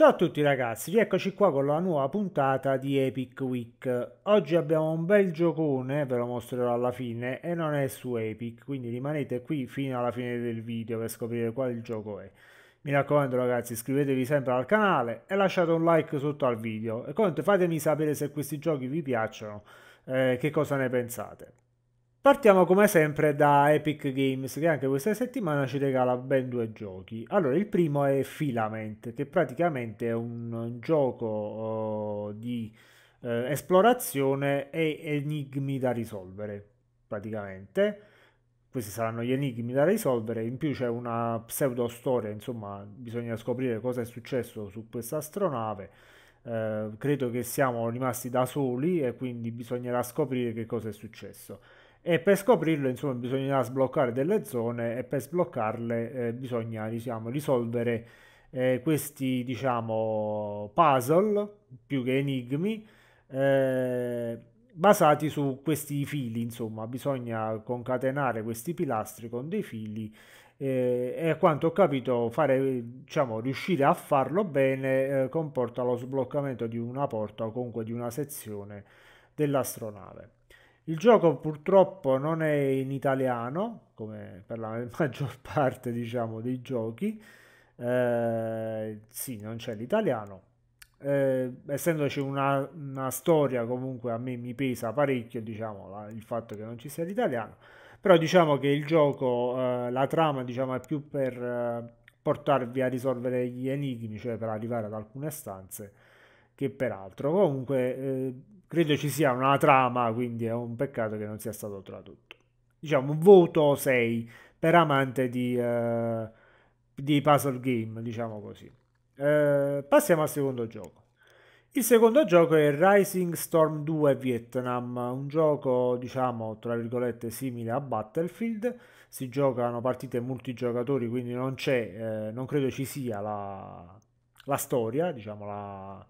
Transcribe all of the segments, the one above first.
Ciao a tutti ragazzi, eccoci qua con la nuova puntata di Epic Week. Oggi abbiamo un bel giocone, ve lo mostrerò alla fine, e non è su Epic, quindi rimanete qui fino alla fine del video per scoprire quale gioco è. Mi raccomando ragazzi, iscrivetevi sempre al canale e lasciate un like sotto al video. E comunque fatemi sapere se questi giochi vi piacciono, eh, che cosa ne pensate. Partiamo come sempre da Epic Games che anche questa settimana ci regala ben due giochi. Allora, il primo è Filament, che praticamente è un gioco uh, di uh, esplorazione e enigmi da risolvere, praticamente. Questi saranno gli enigmi da risolvere, in più c'è una pseudo storia, insomma, bisogna scoprire cosa è successo su questa astronave. Uh, credo che siamo rimasti da soli e quindi bisognerà scoprire che cosa è successo e per scoprirlo insomma bisognerà sbloccare delle zone e per sbloccarle eh, bisogna diciamo, risolvere eh, questi diciamo puzzle più che enigmi eh, basati su questi fili insomma bisogna concatenare questi pilastri con dei fili eh, e a quanto ho capito fare, diciamo, riuscire a farlo bene eh, comporta lo sbloccamento di una porta o comunque di una sezione dell'astronave il gioco purtroppo non è in italiano, come per la maggior parte diciamo, dei giochi. Eh, sì, non c'è l'italiano. Eh, essendoci una, una, storia comunque a me mi pesa parecchio diciamo, la, il fatto che non ci sia l'italiano. Però diciamo che il gioco, eh, la trama diciamo, è più per eh, portarvi a risolvere gli enigmi, cioè per arrivare ad alcune stanze, che per altro Comunque eh, credo ci sia una trama, quindi è un peccato che non sia stato tradotto. Diciamo, voto 6 per amante di, uh, di puzzle game, diciamo così. Uh, passiamo al secondo gioco. Il secondo gioco è Rising Storm 2 Vietnam, un gioco diciamo tra virgolette simile a Battlefield, si giocano partite multigiocatori quindi non c'è, eh, non credo ci sia la, la storia, diciamo la,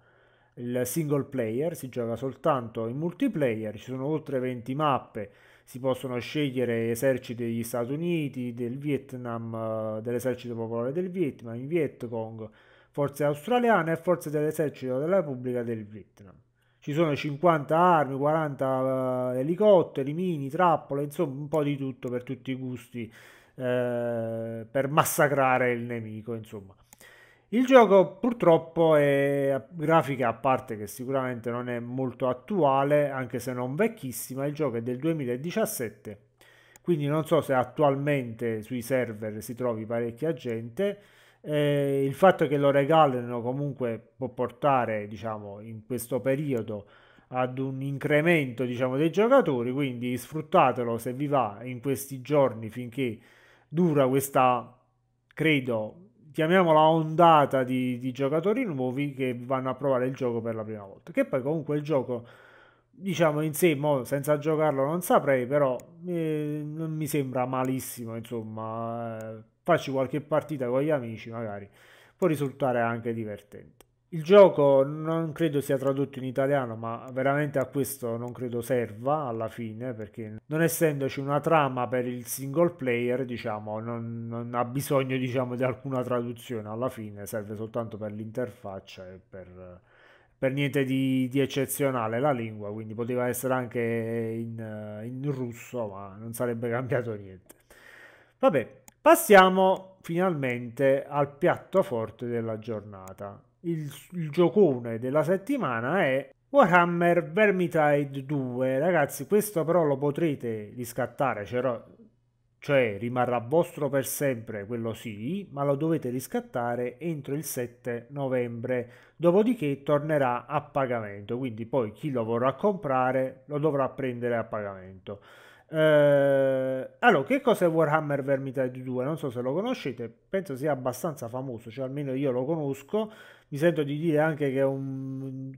il single player, si gioca soltanto in multiplayer, ci sono oltre 20 mappe, si possono scegliere eserciti degli Stati Uniti, del Vietnam, eh, dell'esercito popolare del Vietnam, in Viet forze australiane e forze dell'esercito della Repubblica del Vietnam. Ci sono 50 armi, 40 eh, elicotteri, mini, trappole, insomma un po' di tutto per tutti i gusti, eh, per massacrare il nemico, insomma. Il gioco purtroppo è grafica a parte che sicuramente non è molto attuale, anche se non vecchissima, il gioco è del 2017, quindi non so se attualmente sui server si trovi parecchia gente. Eh, il fatto che lo regalino comunque può portare, diciamo, in questo periodo ad un incremento, diciamo, dei giocatori, quindi sfruttatelo se vi va in questi giorni finché dura questa, credo, chiamiamola ondata di, di, giocatori nuovi che vanno a provare il gioco per la prima volta. Che poi comunque il gioco, diciamo in sé, mo, senza giocarlo non saprei, però eh, non mi sembra malissimo, insomma, eh, facci qualche partita con gli amici magari, può risultare anche divertente. Il gioco non credo sia tradotto in italiano, ma veramente a questo non credo serva alla fine, perché non essendoci una trama per il single player, diciamo, non, non ha bisogno diciamo, di alcuna traduzione alla fine, serve soltanto per l'interfaccia e per, per niente di, di, eccezionale la lingua, quindi poteva essere anche in, in russo, ma non sarebbe cambiato niente. Vabbè, passiamo finalmente al piatto forte della giornata il, il giocone della settimana è Warhammer Vermitide 2. Ragazzi, questo però lo potrete riscattare, cioè, cioè rimarrà vostro per sempre, quello sì, ma lo dovete riscattare entro il 7 novembre. Dopodiché tornerà a pagamento, quindi poi chi lo vorrà comprare lo dovrà prendere a pagamento. Eh, allora, che cos'è Warhammer Vermintide 2? Non so se lo conoscete, penso sia abbastanza famoso, cioè almeno io lo conosco. Mi sento di dire anche che è un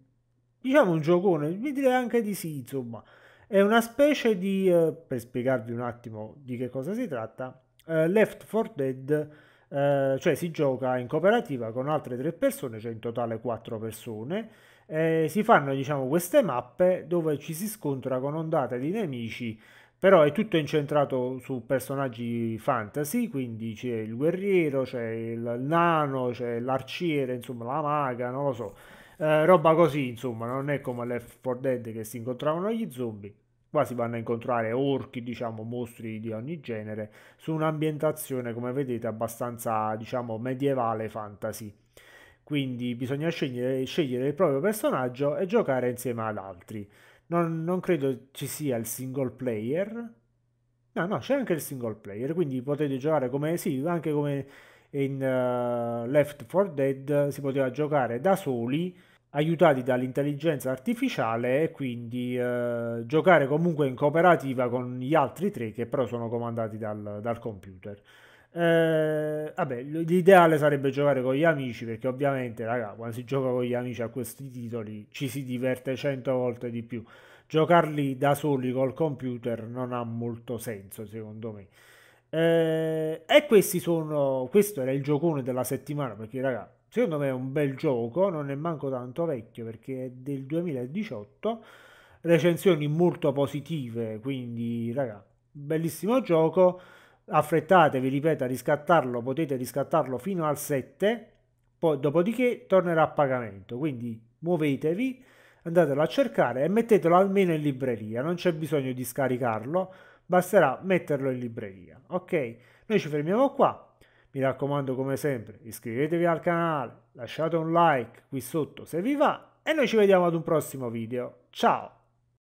diciamo un giocone, mi direi anche di sì, insomma. È una specie di eh, per spiegarvi un attimo di che cosa si tratta, eh, Left 4 Dead eh, cioè si gioca in cooperativa con altre tre persone, cioè in totale quattro persone. Eh, si fanno diciamo queste mappe dove ci si scontra con ondate di nemici però è tutto incentrato su personaggi fantasy, quindi c'è il guerriero, c'è il nano, c'è l'arciere, insomma la maga, non lo so, eh, roba così insomma, non è come le 4 Dead che si incontravano gli zombie, qua si vanno a incontrare orchi, diciamo mostri di ogni genere, su un'ambientazione come vedete abbastanza diciamo medievale fantasy. Quindi bisogna scegliere, scegliere il proprio personaggio e giocare insieme ad altri non, non credo ci sia il single player. No, no, c'è anche il single player, quindi potete giocare come sì, anche come in uh, Left 4 Dead si poteva giocare da soli, aiutati dall'intelligenza artificiale e quindi uh, giocare comunque in cooperativa con gli altri tre che però sono comandati dal, dal computer. Eh, vabbè, l'ideale sarebbe giocare con gli amici perché ovviamente, raga, quando si gioca con gli amici a questi titoli ci si diverte 100 volte di più. Giocarli da soli col computer non ha molto senso, secondo me. Eh, e questi sono questo era il giocone della settimana perché raga, secondo me è un bel gioco, non è manco tanto vecchio perché è del 2018. Recensioni molto positive, quindi raga, bellissimo gioco affrettatevi, ripeto, a riscattarlo, potete riscattarlo fino al 7, poi dopodiché tornerà a pagamento, quindi muovetevi, andatelo a cercare e mettetelo almeno in libreria, non c'è bisogno di scaricarlo, basterà metterlo in libreria, ok? Noi ci fermiamo qua, mi raccomando come sempre iscrivetevi al canale, lasciate un like qui sotto se vi va e noi ci vediamo ad un prossimo video, ciao!